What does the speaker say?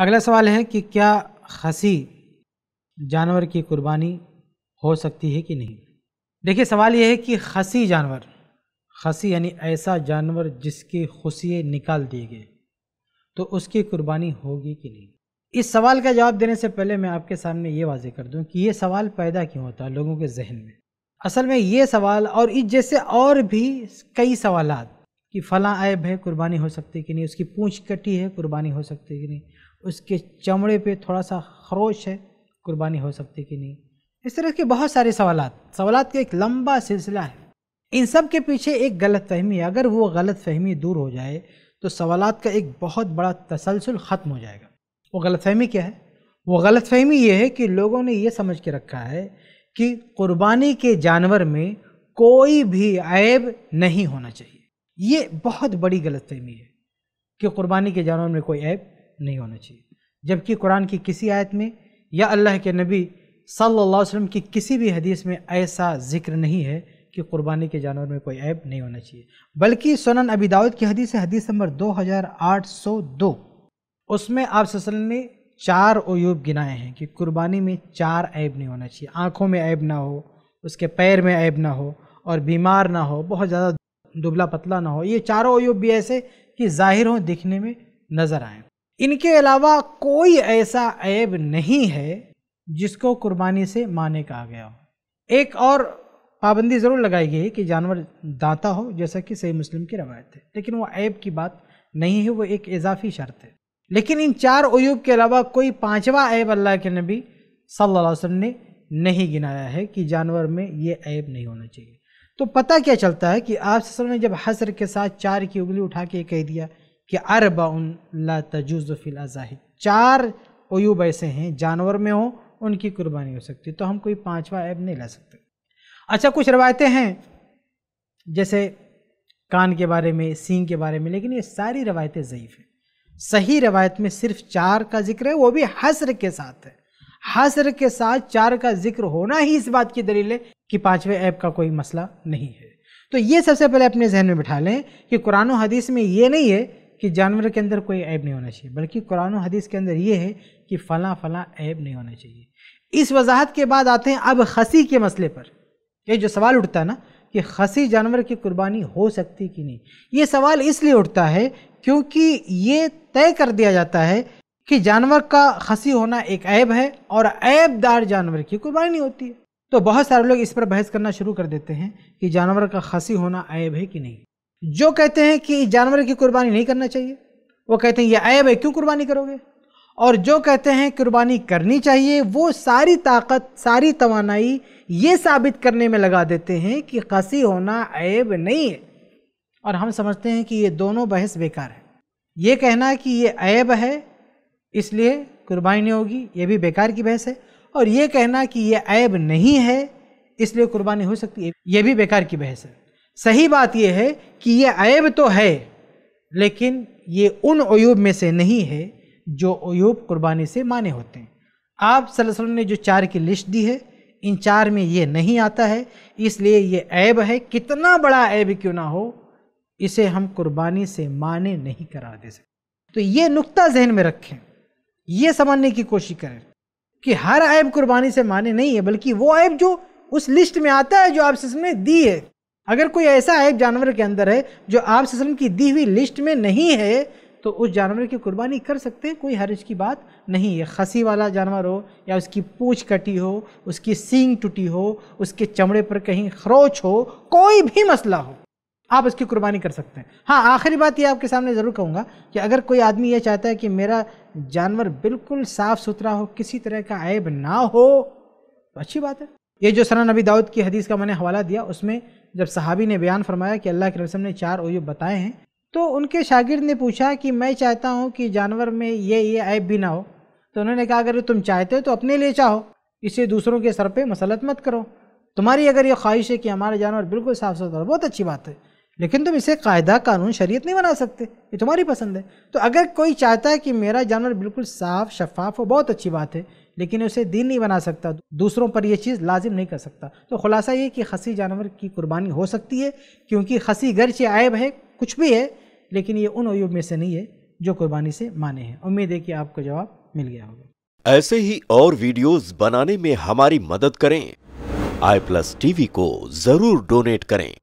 अगला सवाल है कि क्या खसी जानवर की कुर्बानी हो सकती है कि नहीं देखिए सवाल यह है कि खसी जानवर खसी यानी ऐसा जानवर जिसके खुशिए निकाल दिए गए तो उसकी कुर्बानी होगी कि नहीं इस सवाल का जवाब देने से पहले मैं आपके सामने ये वाजे कर दूं कि ये सवाल पैदा क्यों होता है लोगों के जहन में असल में ये सवाल और इस जैसे और भी कई सवाल कि फला ऐब है कुर्बानी हो सकती कि नहीं उसकी पूँछ कटी है कुर्बानी हो सकती कि नहीं उसके चमड़े पे थोड़ा सा खरोश है कुर्बानी हो सकती कि नहीं इस तरह के बहुत सारे सवाल सवाल का एक लंबा सिलसिला है इन सब के पीछे एक गलत फहमी है अगर वो गलत फहमी दूर हो जाए तो सवाल का एक बहुत बड़ा तसलसल ख़त्म हो जाएगा वो गलत फहमी क्या है वो गलत फहमी ये है कि लोगों ने ये समझ के रखा है कि कुर्बानी के जानवर में कोई भी ऐब नहीं होना चाहिए ये बहुत बड़ी गलतफहमी है कि कुर्बानी के जानवर में कोई ऐब नहीं होना चाहिए जबकि कुरान की किसी आयत में या अल्लाह के नबी सल्लल्लाहु अलैहि वसल्लम की किसी भी हदीस में ऐसा जिक्र नहीं है कि कुर्बानी के जानवर में कोई ऐब नहीं होना चाहिए बल्कि सोनन अबी दाऊद की हदीस है हदीस नंबर 2802 उसमें आप ने चार अयूब गिनाए हैं कि कुर्बानी में चार ऐब नहीं होना चाहिए आँखों में ऐब ना हो उसके पैर में ऐब ना हो और बीमार ना हो बहुत ज़्यादा दुबला पतला ना हो ये चारों अयुब भी ऐसे कि जाहिर हों दिखने में नज़र आए इनके अलावा कोई ऐसा ऐब नहीं है जिसको कुर्बानी से माने कहा गया हो एक और पाबंदी ज़रूर लगाई गई है कि जानवर दाता हो जैसा कि सही मुस्लिम की रवायत है लेकिन वो ऐब की बात नहीं है वो एक इजाफी शर्त है लेकिन इन चार अयूब के अलावा कोई पांचवा ऐब अल्लाह के नबी सल्लल्लाहु अलैहि वसल्लम ने नहीं गिनाया है कि जानवर में ये ऐब नहीं होना चाहिए तो पता क्या चलता है कि आप ने जब हसर के साथ चार की उंगली उठा के कह दिया कि अरबा उन ला तजुज़िल अज़ाहिद चार अयूब ऐसे हैं जानवर में हो उनकी कुर्बानी हो सकती है तो हम कोई पाँचवा ऐब नहीं ला सकते अच्छा कुछ रवायतें हैं जैसे कान के बारे में सींग के बारे में लेकिन ये सारी रवायतें ज़यीफ़ हैं सही रवायत में सिर्फ चार का जिक्र है वो भी हसर के साथ है हसर के साथ चार का जिक्र होना ही इस बात की दलील है कि पाँचवें ऐप का कोई मसला नहीं है तो ये सबसे पहले अपने जहन में बिठा लें कि कुरान हदीस में ये नहीं है कि जानवर के अंदर कोई ऐब नहीं होना चाहिए बल्कि कुरान हदीस के अंदर ये है कि फ़ला फ़ला ऐब नहीं होना चाहिए इस वजाहत के बाद आते हैं अब खसी के मसले पर ये जो सवाल उठता है ना कि खसी जानवर की कुर्बानी हो सकती कि नहीं ये सवाल इसलिए उठता है क्योंकि ये तय कर दिया जाता है कि जानवर का खसी होना एक ऐब है और ऐबदार जानवर की कुर्बानी नहीं होती है तो बहुत सारे लोग इस पर बहस करना शुरू कर देते हैं कि जानवर का खसी होना ऐब है कि नहीं जो कहते हैं कि जानवर की कुर्बानी नहीं करना चाहिए वो कहते हैं ये ऐब है क्यों कुर्बानी करोगे और जो कहते हैं कुर्बानी करनी चाहिए वो सारी ताकत सारी तोानाई ये साबित करने में लगा देते हैं कि खसी होना ऐब नहीं है और हम समझते हैं कि ये दोनों बहस बेकार है ये कहना कि ये ऐब है इसलिए कुर्बानी नहीं होगी ये भी बेकार की बहस है और ये कहना कि ये ऐब नहीं है इसलिए कुर्बानी हो सकती है ये भी बेकार की बहस है सही बात यह है कि ये ऐब तो है लेकिन ये उन अयूब में से नहीं है जो अयूब कुर्बानी से माने होते हैं आप सल्लल्लाहु ने जो चार की लिस्ट दी है इन चार में ये नहीं आता है इसलिए ये ऐब है कितना बड़ा ऐब क्यों ना हो इसे हम कुर्बानी से माने नहीं करा दे सकते तो ये नुक्ता जहन में रखें ये समझने की कोशिश करें कि हर ऐब कुर्बानी से माने नहीं है बल्कि वो ऐब जो उस लिस्ट में आता है जो आप ने दी है अगर कोई ऐसा ऐब जानवर के अंदर है जो आप सिस्म की दी हुई लिस्ट में नहीं है तो उस जानवर की कुर्बानी कर सकते हैं कोई हरज की बात नहीं है खसी वाला जानवर हो या उसकी पूछ कटी हो उसकी सींग टूटी हो उसके चमड़े पर कहीं खरोच हो कोई भी मसला हो आप इसकी कुर्बानी कर सकते हैं हाँ आखिरी बात ये आपके सामने ज़रूर कहूँगा कि अगर कोई आदमी ये चाहता है कि मेरा जानवर बिल्कुल साफ़ सुथरा हो किसी तरह का ऐब ना हो तो अच्छी बात है ये जो सना नबी दाऊद की हदीस का मैंने हवाला दिया उसमें जब सहाबी ने बयान फरमाया कि अल्लाह के रसम ने चार ओयब बताए हैं तो उनके शागिर्द ने पूछा कि मैं चाहता हूँ कि जानवर में ये ये ऐब भी ना हो तो उन्होंने कहा अगर तुम चाहते हो तो अपने लिए चाहो इसे दूसरों के सर पर मसलत मत करो तुम्हारी अगर ये ख्वाहिश है कि हमारा जानवर बिल्कुल साफ़ सुथरा बहुत अच्छी बात है लेकिन तुम इसे कायदा कानून शरीयत नहीं बना सकते ये तुम्हारी पसंद है तो अगर कोई चाहता है कि मेरा जानवर बिल्कुल साफ शफाफ हो बहुत अच्छी बात है लेकिन उसे दीन नहीं बना सकता दूसरों पर यह चीज़ लाजिम नहीं कर सकता तो खुलासा ये कि खसी जानवर की कुर्बानी हो सकती है क्योंकि खसी गरचे आयब है कुछ भी है लेकिन ये उन अयुब में से नहीं है जो कुर्बानी से माने हैं उम्मीद है कि आपको जवाब मिल गया होगा ऐसे ही और वीडियोस बनाने में हमारी मदद करें आई प्लस टीवी को जरूर डोनेट करें